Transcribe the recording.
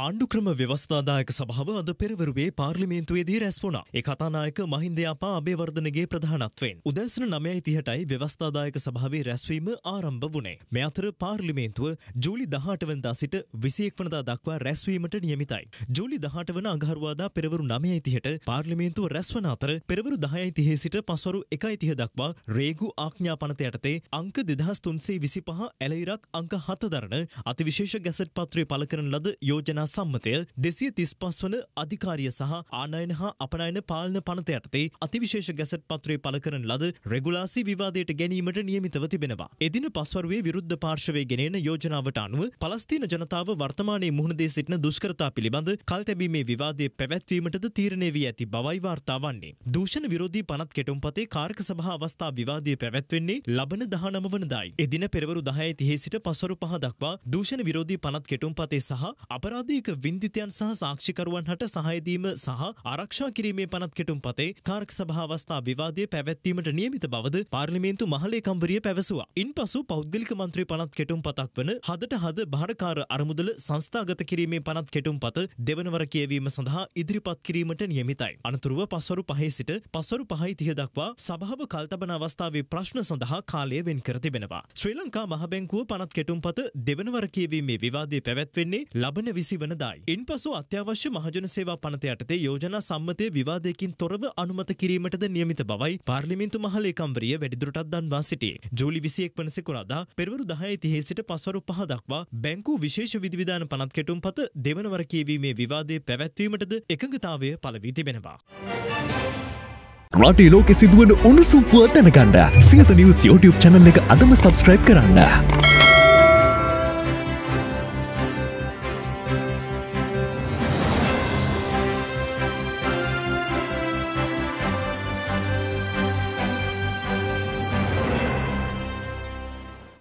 ආණ්ඩුක්‍රම ව්‍යවස්ථාදායක සභාව අද පෙරවරුවේ පාර්ලිමේන්තුවේදී රැස් වුණා. ඒ කතානායක මහින්දයාපා අබේවර්ධනගේ ප්‍රධානත්වයෙන් උදෑසන 9:30යි ව්‍යවස්ථාදායක සභාවේ රැස්වීම ආරම්භ වුණේ. මේ අතර පාර්ලිමේන්තුව ජූලි 18 වෙනිදා සිට 21 වෙනිදා දක්වා රැස්වීමට නියමිතයි. ජූලි 18 වන අඟහරුවාදා පෙරවරු 9:30ට පාර්ලිමේන්තුව රැස්වන අතර පෙරවරු 10:30 සිට පස්වරු 1:30 දක්වා රේගු ආඥා පනත යටතේ අංක 2325 ඇලයිරක් අංක 7 දරන අතිවිශේෂ ගැසට් පත්‍රය පළ කරන ලද යෝජනා යෝජනා සම්මතය දෙසිය තිස්පස් වන අධිකාරිය සහ ආනයන හා අපනයන පාලන පනත යටතේ අතිවිශේෂ ගැසට් පත්‍රය පල කරන ලද රෙගුලාසි විවාදයට ගැනීමට නියමිතව තිබෙනවා. එදින පස්වරුවේ විරුද්ධ පාර්ශවය ගෙනෙන යෝජනාවට අනුව පලස්තින ජනතාව වර්තමානයේ මුහුණදේ සිටින දුෂ්කරතා පිළිබඳ කල් තැබීමේ විවාදය පැවැත්වීමටද තීරණය වී ඇති බවයි වාර්තා වන්නේ. දූෂණ විරෝධී පනත් කෙටුම්පතේ කාර්ක සභා අවස්ථා විවාදය පැවැත්වෙන්නේ ලබන දහනම වනදායි. එදින පෙරවරු දහය තිහේ සිට පස්වරු පහ දක්වා දූෂණ විරෝධී පනත් කෙටුම්පතේ සහ අපරාධී මූලික වින්දිතයන් සහ සාක්ෂිකරුවන් හට සහයදීම සහ ආරක්ෂා කිරීමේ පනත් කෙටුම් පතේ කාර්ක සභාවස්ථා විවාදය පැවැත්වීමට නියමිත බවද පාර්ලිමේන්තු මහලේකම්බරිය පැවසුවා. ඉන් පසු පෞද්ගලික මන්ත්‍රී පනත් කෙටුම් පතක් වන හදට හද භාරකාර අරමුදල සංස්ථාගත කිරීමේ පනත් කෙටුම් පත දෙවනවර කියවීම සඳහා ඉදිරිපත් කිරීමට නියමිතයි. අනතුරුව පස්වරු පහේ සිට පස්වරු පහයි තිහ දක්වා සභාව කල්තබන අවස්ථාවේ ප්‍රශ්න සඳහා කාලය වෙන් කර තිබෙනවා. ශ්‍රී ලංකා මහබැංකුව පනත් කෙටුම් පත දෙවනවර කියවීමේ විවාදය පැවැත්වෙන්නේ ලබන විසිවන වනදායි. ඉන් පසු අත්‍යවශ්‍ය මහජන සේවා පනත යටතේ යෝජනා සම්මතය විවාදයකින් තොරව අනුමත කිරීමටද නියමිත බවයි පාර්ලිමින්තු මහල ඒකම්බරිය වැඩිදුරටත් දන්වා සිටියේ. ජූලි විසියෙක් වන සිකුරාදා පෙරවරු දහය තිහේ සිට පස්වරු පහ දක්වා බැංකු විශේෂ විධවිධාන පනත් කෙටුම් පත දෙවනවර කියවීමේ විවාදය පැවැත්වීමටද එකඟතාවය පලවී තිබෙනවා. රටේ ලෝකෙ සිදුවන උණුසුම්පුව දැනගන්න සියත නිවස් YouTube channel එක අදම subscribe කරන්න.